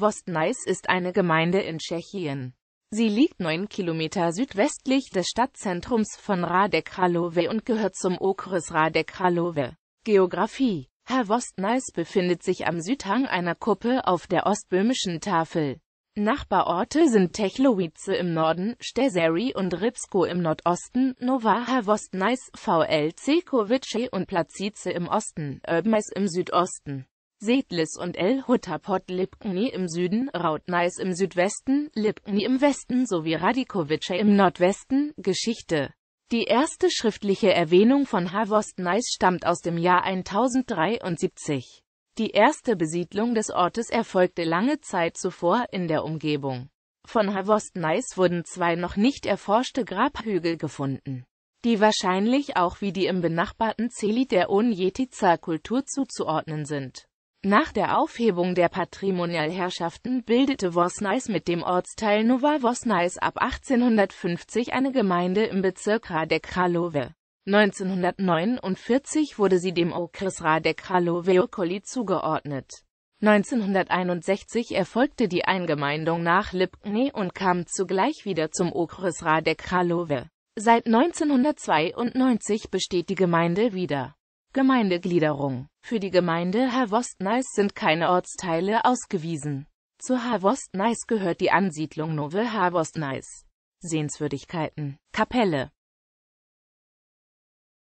Vostnais ist eine Gemeinde in Tschechien. Sie liegt 9 Kilometer südwestlich des Stadtzentrums von Radek Králové und gehört zum Okres Radek Králové. Geografie Herr Vostnais befindet sich am Südhang einer Kuppe auf der ostböhmischen Tafel. Nachbarorte sind Techlowice im Norden, Steseri und Ripsko im Nordosten, Nova Hervostneis, VL Cekovice und Placice im Osten, Öbmeis im Südosten. Sedlis und El Hutapot Lipkni im Süden, Rautneis im Südwesten, Lipkni im Westen sowie Radikovice im Nordwesten. Geschichte Die erste schriftliche Erwähnung von Havostneis stammt aus dem Jahr 1073. Die erste Besiedlung des Ortes erfolgte lange Zeit zuvor in der Umgebung. Von Havostneis wurden zwei noch nicht erforschte Grabhügel gefunden die wahrscheinlich auch wie die im benachbarten Celi der Onjetiza-Kultur zuzuordnen sind. Nach der Aufhebung der Patrimonialherrschaften bildete Vosneis mit dem Ortsteil Nova Vosneis ab 1850 eine Gemeinde im Bezirk radek Kralove. 1949 wurde sie dem Okres radek Kralove Okoli zugeordnet. 1961 erfolgte die Eingemeindung nach Lipkne und kam zugleich wieder zum Okres radek Kralove. Seit 1992 besteht die Gemeinde wieder. Gemeindegliederung Für die Gemeinde Havostneis sind keine Ortsteile ausgewiesen. Zu Havostneis gehört die Ansiedlung Nowe Havostneis. Sehenswürdigkeiten Kapelle